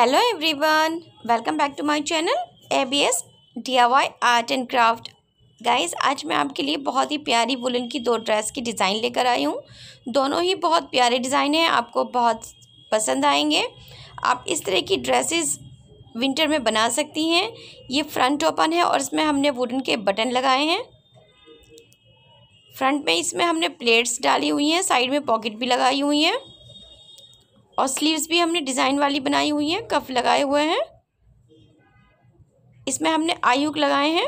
hello everyone welcome back to my channel ABS DIY art and craft guys आज मैं आपके लिए बहुत ही प्यारी वुलन की दो ड्रेस की डिज़ाइन लेकर आई हूँ दोनों ही बहुत प्यारे डिज़ाइन हैं आपको बहुत पसंद आएंगे आप इस तरह की ड्रेसेस विंटर में बना सकती हैं ये फ्रंट ओपन है और इसमें हमने वुडन के बटन लगाए हैं फ्रंट में इसमें हमने प्लेट्स डाली हुई हैं साइड में पॉकेट भी लगाई हुई हैं और स्लीव्स भी हमने डिज़ाइन वाली बनाई हुई हैं कफ लगाए हुए हैं इसमें हमने आई हुक लगाए हैं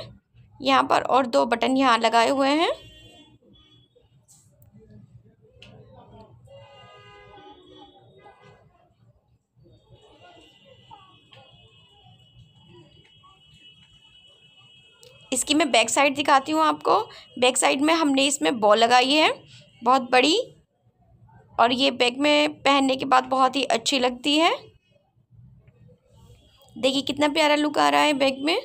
यहाँ पर और दो बटन यहाँ लगाए हुए हैं इसकी मैं बैक साइड दिखाती हूँ आपको बैक साइड में हमने इसमें बॉल लगाई है बहुत बड़ी और ये बैग में पहनने के बाद बहुत ही अच्छी लगती है देखिए कितना प्यारा लुक आ रहा है बैग में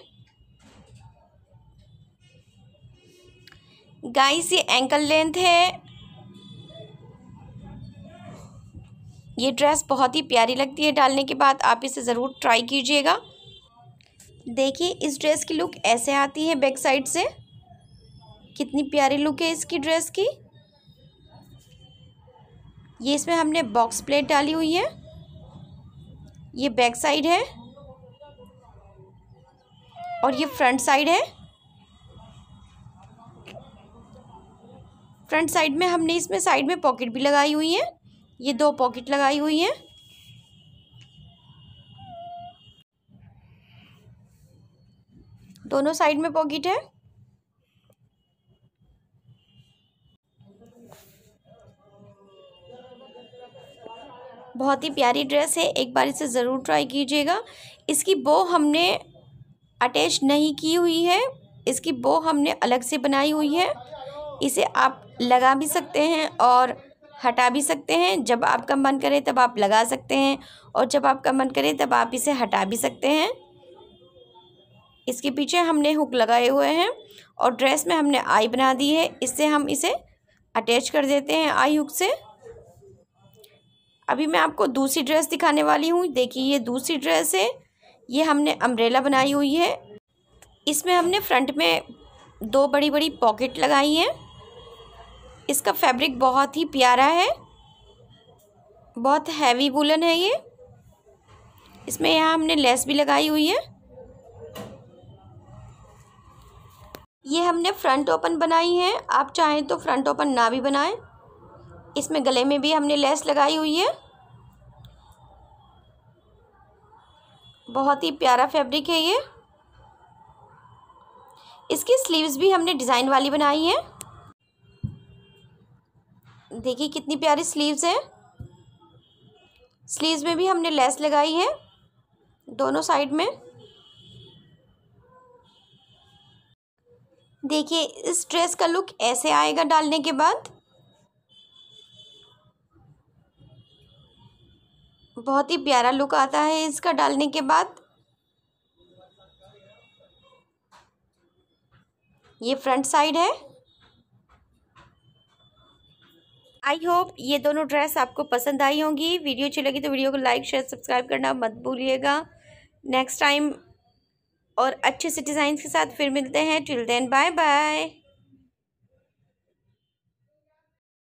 गाइस ये एंकल लेंथ है ये ड्रेस बहुत ही प्यारी लगती है डालने के बाद आप इसे ज़रूर ट्राई कीजिएगा देखिए इस ड्रेस की लुक ऐसे आती है बैक साइड से कितनी प्यारी लुक है इसकी ड्रेस की ये इसमें हमने बॉक्स प्लेट डाली हुई है ये बैक साइड है और ये फ्रंट साइड है फ्रंट साइड में हमने इसमें साइड में पॉकेट भी लगाई हुई है ये दो पॉकेट लगाई हुई है दोनों साइड में पॉकेट है बहुत ही प्यारी ड्रेस है एक बार इसे ज़रूर ट्राई कीजिएगा इसकी बो हमने अटैच नहीं की हुई है इसकी बो हमने अलग से बनाई हुई है इसे आप लगा भी सकते हैं और हटा भी सकते हैं जब आपका मन करे तब आप लगा सकते हैं और जब आपका मन करे तब आप इसे हटा भी सकते हैं इसके पीछे हमने हुक लगाए हुए हैं और ड्रेस में हमने आई बना दी है इससे हम इसे अटैच कर देते हैं आई हुक से अभी मैं आपको दूसरी ड्रेस दिखाने वाली हूँ देखिए ये दूसरी ड्रेस है ये हमने अम्ब्रेला बनाई हुई है इसमें हमने फ्रंट में दो बड़ी बड़ी पॉकेट लगाई हैं इसका फैब्रिक बहुत ही प्यारा है बहुत हैवी वुलन है ये इसमें यहाँ हमने लेस भी लगाई हुई है ये हमने फ्रंट ओपन बनाई है आप चाहें तो फ्रंट ओपन ना भी बनाएं इसमें गले में भी हमने लेस लगाई हुई है बहुत ही प्यारा फैब्रिक है ये इसकी स्लीव्स भी हमने डिज़ाइन वाली बनाई है देखिए कितनी प्यारी स्लीव्स हैं स्लीव्स में भी हमने लेस लगाई है दोनों साइड में देखिए इस ड्रेस का लुक ऐसे आएगा डालने के बाद बहुत ही प्यारा लुक आता है इसका डालने के बाद ये फ्रंट साइड है आई होप ये दोनों ड्रेस आपको पसंद आई होंगी वीडियो अच्छी लगी तो वीडियो को लाइक शेयर सब्सक्राइब करना मत भूलिएगा नेक्स्ट टाइम और अच्छे से डिज़ाइन के साथ फिर मिलते हैं टिल देन बाय बाय